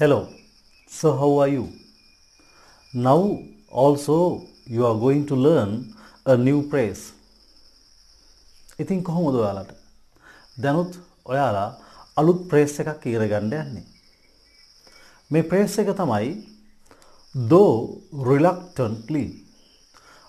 Hello, so how are you? Now also you are going to learn a new phrase. ඉතින් කොහොමද ඔයාලට? දැනුත් ඔයාලා අලුත් ප්‍රේස් එකක් ඉගෙන ගන්න යන්නේ. මේ ප්‍රේස් එක තමයි though reluctantly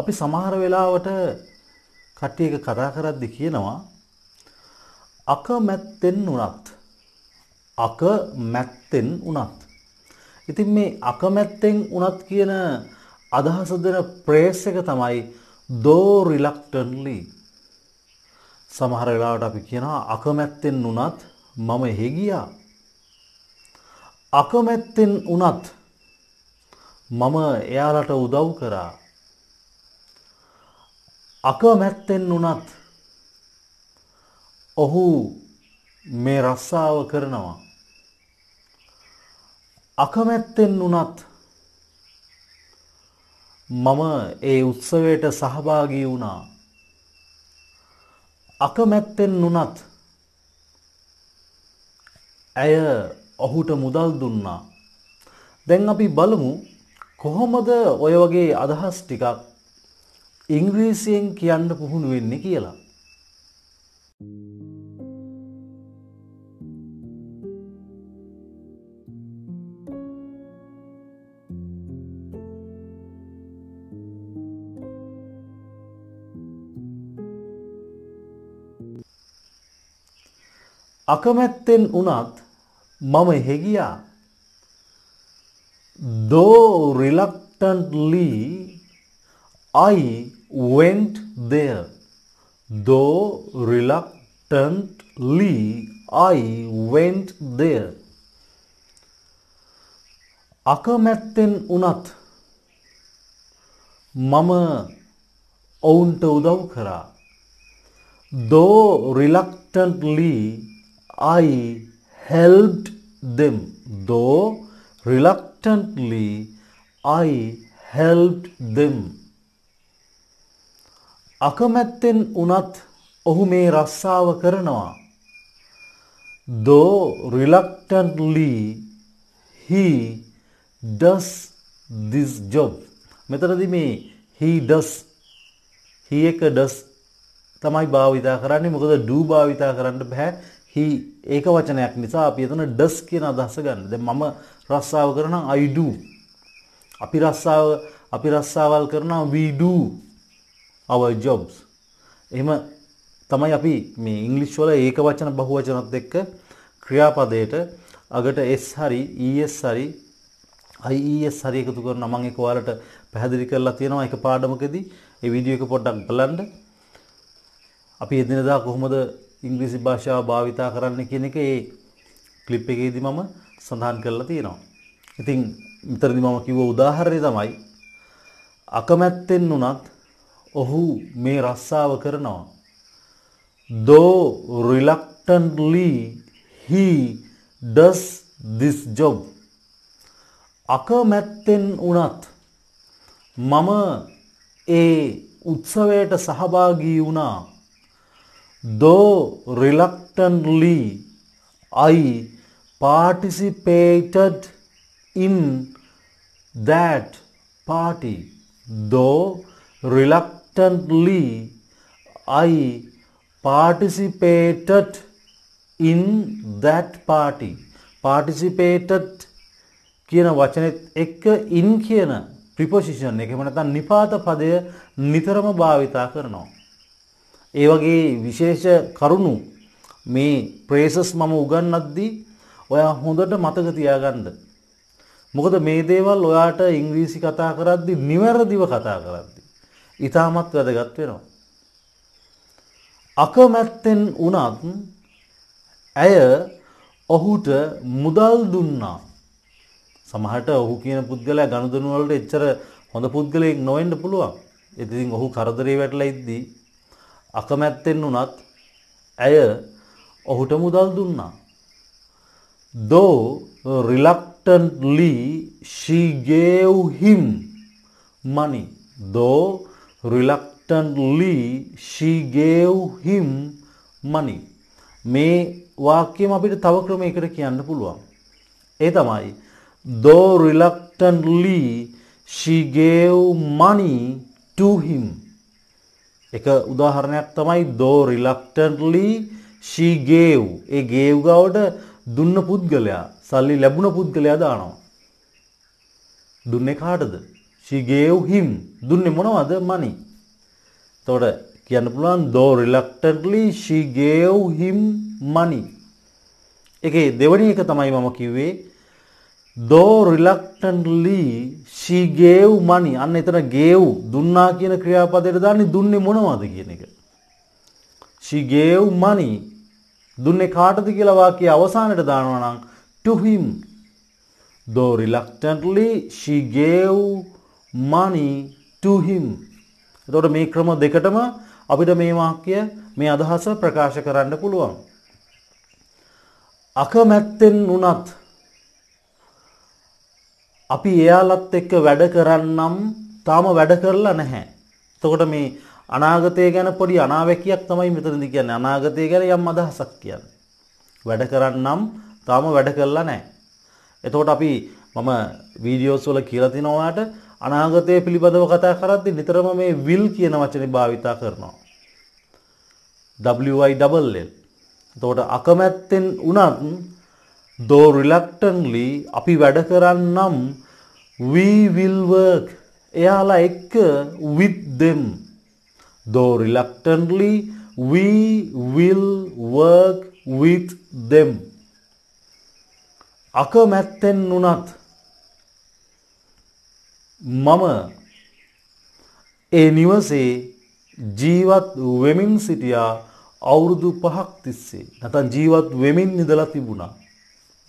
අපි සමහර වෙලාවට කට්ටියක කතා කරද්දි කියනවා අකමැත්තෙන් උනත් අකමැත්තෙන් වුණත්. ඉතින් මේ අකමැත්තෙන් වුණත් කියන අදහස දෙන ප්‍රේස් එක තමයි දෝ රිලක්ටන්ලි සමහර වෙලාවට අපි කියනවා අකමැත්තෙන් වුණත් මම එහෙ ගියා. අකමැත්තෙන් වුණත් මම එයාලට උදව් කරා. අකමැත්තෙන් වුණත් ඔහු මේ රස්සාව කරනවා. අකමැත්තෙන් වුණත් මම ඒ උත්සවයට සහභාගී වුණා. අකමැත්තෙන් වුණත් ඇය ඔහුට මුදල් දුන්නා. දැන් අපි බලමු කොහොමද ඔය වගේ අදහස් ටිකක් ඉංග්‍රීසියෙන් කියන්න පුහුණු වෙන්නේ කියලා. අකමැත්තෙන් වනත් මම එහෙ ගියා. Though reluctantly, I went there. Though reluctantly, I went there. අකමැත්තෙන් වනත් මම ඔවුන්ට උදව් කරා. Though reluctantly, I helped them, though reluctantly I helped them. අකමැත්තෙන් වුණත් ඔහු මේ රස්සාව කරනවා. Though reluctantly he does this job. මෙතනදි මේ he does he එක does තමයි භාවිතා කරන්නේ මොකද do භාවිතා කරන්න බෑ හි ඒක වචනයක් නිසා අපි එතන ඩස් කියන අදහස ගන්න. දැන් මම රස්සාව කරනවා I do. අපි රස්සාව අපි රස්සාවල් කරනවා we do our jobs. එහෙම තමයි අපි මේ ඉංග්‍රීසි වල ඒක වචන බහු වචනත් එක්ක ක්‍රියාපදයට අගට s හරි es හරි IES හරි එකතු කරනවා මම ඒක ඔයාලට පැහැදිලි කරලා තියෙනවා ඒක පාඩමකදී ඒ වීඩියෝ එක පොඩ්ඩක් බලන්න අපි එදිනදා කොහොමද ඉංග්‍රීසි භාෂාව භාවිතා කරන්න කියන එක ඒ ක්ලිප් එකේදී මම සඳහන් කරලා තියෙනවා. ඉතින් මෙතනදී මම කිව්ව උදාහරණය තමයි අකමැත්තෙන් උනත් ඔහු මේ රස්සාව කරනවා. though reluctantly he does this job අකමැත්තෙන් වුණත් මම ඒ උත්සවයට සහභාගී වුණා Though reluctantly, I participated in that party. Though reluctantly, I participated in that party. participated කියන වචනෙත් එක්ක in කියන preposition එක එහෙම නැත්නම් නිපාත පදය නිතරම භාවිතා කරනවා. ඒ වගේ විශේෂ කරුණු මේ ප්‍රේසස් මම උගන්නද්දී ඔයා හොඳට මතක තියාගන්න. මොකද මේ දේවල් ඔයාට ඉංග්‍රීසි කතා කරද්දි නිවැරදිව කතා කරද්දි. ඉතාමත් වැදගත් වෙනවා. අකමැත්තෙන් වනත් ඇය ඔහුට මුදල් දුන්නා. සමහට ඔහු කියන පුද්ගලයා ගණදනුවලට එච්චර හොඳ පුද්ගලයෙක් නොවෙන්ඩ පුළුවන්. එතින් ඔහු කරදරේ වැටලා ඉද්දී අකමැත්තෙන් වුණත් ඇය ඔහුට මුදල් දුන්නා. Though reluctantly she gave him money. Though reluctantly she gave him money. මේ වාක්‍යම අපිට තව ක්‍රමයකට කියන්න පුළුවන්. ඒ තමයි though reluctantly she gave money to him එක උදාහරණයක් තමයි දෝ රිලක්ටර්ලි ශී ගේව් ඒ ගේව් ගාවට දුන්න පුද්ගලයා සල්ලි ලැබුණ පුද්ගලයා දානවා. දුන්නේ කාටද? she gave him දුන්නේ මොනවද? money. එතකොට කියන්න පුළුවන් though reluctantly she gave him money. ඒකේ දෙවෙනි එක තමයි මම කිව්වේ though reluctantly she gave money අන්න එතන gave දුන්නා කියන ක්‍රියාපදයට දාන්නේ දුන්නේ මොනවද කියන එක she gave money දුන්නේ කාටද කියලා වාක්‍යය අවසානයේ දානවා නම් to him though reluctantly she gave money to him එතකොට මේ ක්‍රම දෙකටම අපිට මේ වාක්‍ය මේ අදහස ප්‍රකාශ කරන්න පුළුවන් අකමැත්තෙන් උනත් අපි එයාලත් එක්ක වැඩ කරන්නම් තාම වැඩ කරලා නැහැ. එතකොට මේ අනාගතය ගැන පොඩි අනාවැකියක් තමයි මෙතනදි කියන්නේ. අනාගතය ගැන යම් අදහසක් කියන්නේ. වැඩ කරන්නම් තාම වැඩ කරලා නැහැ. එතකොට අපි මම වීඩියෝස් වල කියලා තිනවා ඔයාලට අනාගතය පිළිබඳව කතා කරද්දී නිතරම මේ will කියන වචනේ භාවිතා කරනවා. WILL. එතකොට අකමැත්තෙන් උනත් though reluctantly අපි වැඩ කරන්නම් we will work එයාලා එක්ක with them though reluctantly we will work with them අකමැත්තෙන් වුණත් මම ඒ නිවසේ ජීවත් වෙමින් සිටියා අවුරුදු පහක් තිස්සේ නැතන් ජීවත් වෙමින් නිදලා තිබුණා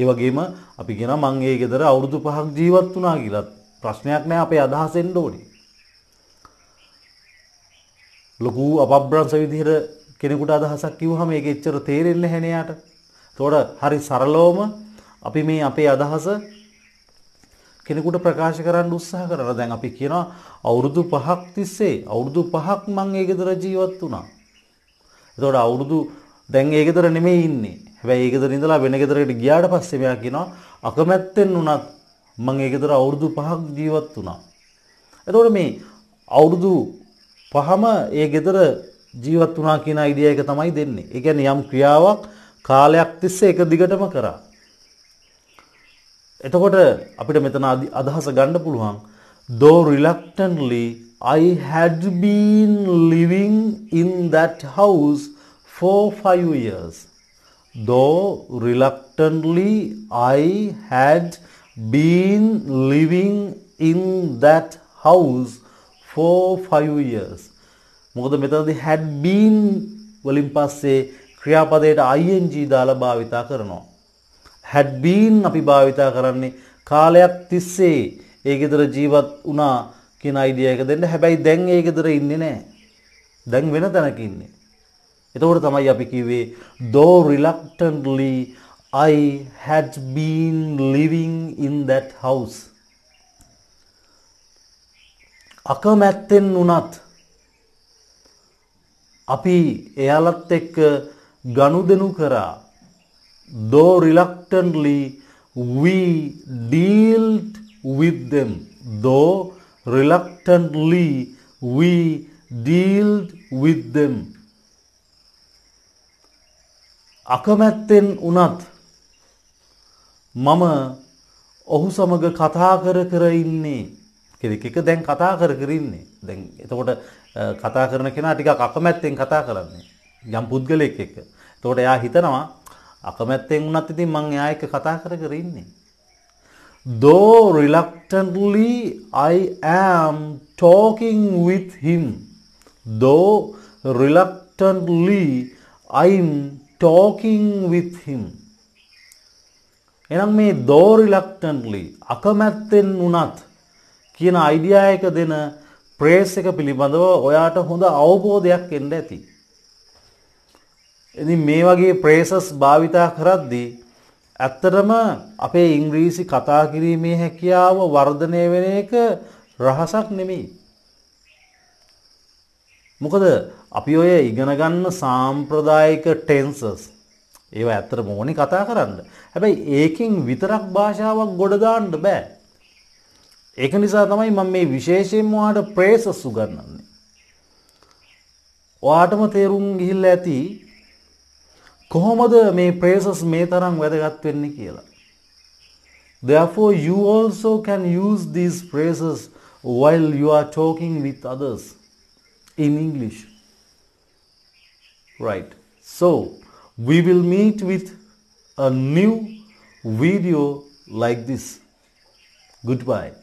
ඒ වගේම අපි කියන මං ඒ ගෙදර අවුරුදු 5ක් ජීවත් වුණා කියලා ප්‍රශ්නයක් නෑ අපේ අදහස එන්න ඕනේ. ලොකු අපබ්‍රංශ විදිහට කෙනෙකුට අදහසක් කිව්වහම ඒක එච්චර තේරෙන්නේ නැහැ නේ යාට. ඒතකොට හරි සරලවම අපි මේ අපේ අදහස කෙනෙකුට ප්‍රකාශ කරන්න උත්සාහ කරනවා. දැන් අපි කියනවා අවුරුදු 5ක් තිස්සේ අවුරුදු 5ක් මම ඒ ගෙදර ජීවත් වුණා. එතකොට අවුරුදු දැන් ඒ ගෙදර නෙමෙයි ඉන්නේ. හැබැයි ඒකෙදර ඉඳලා වෙන ගෙදරකට ගියාට පස්සේ මෙයා කියනවා අකමැත්තෙන් වුණත් මම ඒ ගෙදර අවුරුදු 5ක් ජීවත් වුණා. එතකොට මේ අවුරුදු 5ම ඒ ගෙදර ජීවත් වුණා කියන අයිඩියා එක තමයි දෙන්නේ. ඒ කියන්නේ යම් ක්‍රියාවක් කාලයක් තිස්සේ එක දිගටම කරා. එතකොට අපිට මෙතන අදහස ගන්න පුළුවන් though reluctantly I had been living in that house for 5 years though reluctantly I had been living in that house for 5 years. මොකද මෙතනදී had been වලින් පස්සේ ක්‍රියාපදයට ing දාලා භාවිතා කරනවා. had been අපි භාවිතා කරන්නේ කාලයක් තිස්සේ ඒ ගෙදර ජීවත් වුණා කියන අයිඩියා එක දෙන්න. හැබැයි දැන් ඒ ගෙදර ඉන්නේ නැහැ. දැන් වෙන තැනක ඉන්නේ. එතකොට තමයි අපි කිව්වේ දෝ රිලක්ටන්ලි I had been living in that house අකමැත්තෙන් වුණත් අපි එයාලත් එක්ක ගනුදෙනු කරා දෝ රිලක්ටන්ලි we dealt with them though reluctantly we dealt with them අකමැත්තෙන් වුණත් මම ඔහු සමග කතා කර කර ඉන්නේ කෙනෙක් එක දැන් කතා කර කර ඉන්නේ. දැන් එතකොට කතා කරන කෙනා ටිකක් අකමැත්තෙන් කතා කරන්නේ. යම් පුද්ගලයෙක් එක්ක. එතකොට එයා හිතනවා අකමැත්තෙන් වුණත් ඉතින් මං එයා එක්ක කතා කර කර ඉන්නේ. though reluctantly I am talking with him, though reluctantly I'm talking with him එහෙනම් මේ though reluctantly අකමැත්තෙන් වුණත් කියන අයිඩියා එක දෙන ප්‍රේස් එක පිළිබඳව ඔයාට හොඳ අවබෝධයක් එන්න ඇති. ඉතින් මේ වගේ ප්‍රේසස් භාවිතා කරද්දී ඇත්තටම අපේ ඉංග්‍රීසි කතා කිරීමේ හැකියාව වර්ධනය වෙන එක රහසක් නෙමෙයි. මොකද අපි ඔය ඉගෙනගන්න සාම්ප්‍රදායික ටෙන්සස් ඒව ඇත්තර මෝනි කතා කරන්න. හැබැයි ඒකින් විතරක් භාෂාවක් ගොඩදාන්න බෑ. ඒක නිසා තමයි මම මේ විශේෂයෙන් වාට ප්‍රේසස් උගන්නන්නේ. ඔයාටම තේරුම් ගිහිල්ල ඇති කොහොමද මේ ප්‍රේසස් මේ තරම් වැදගත් වෙන්නේ කියලා. Therefore you also can use these phrases while you are talking with others. in English. Right. So, we will meet with a new video like this. Goodbye.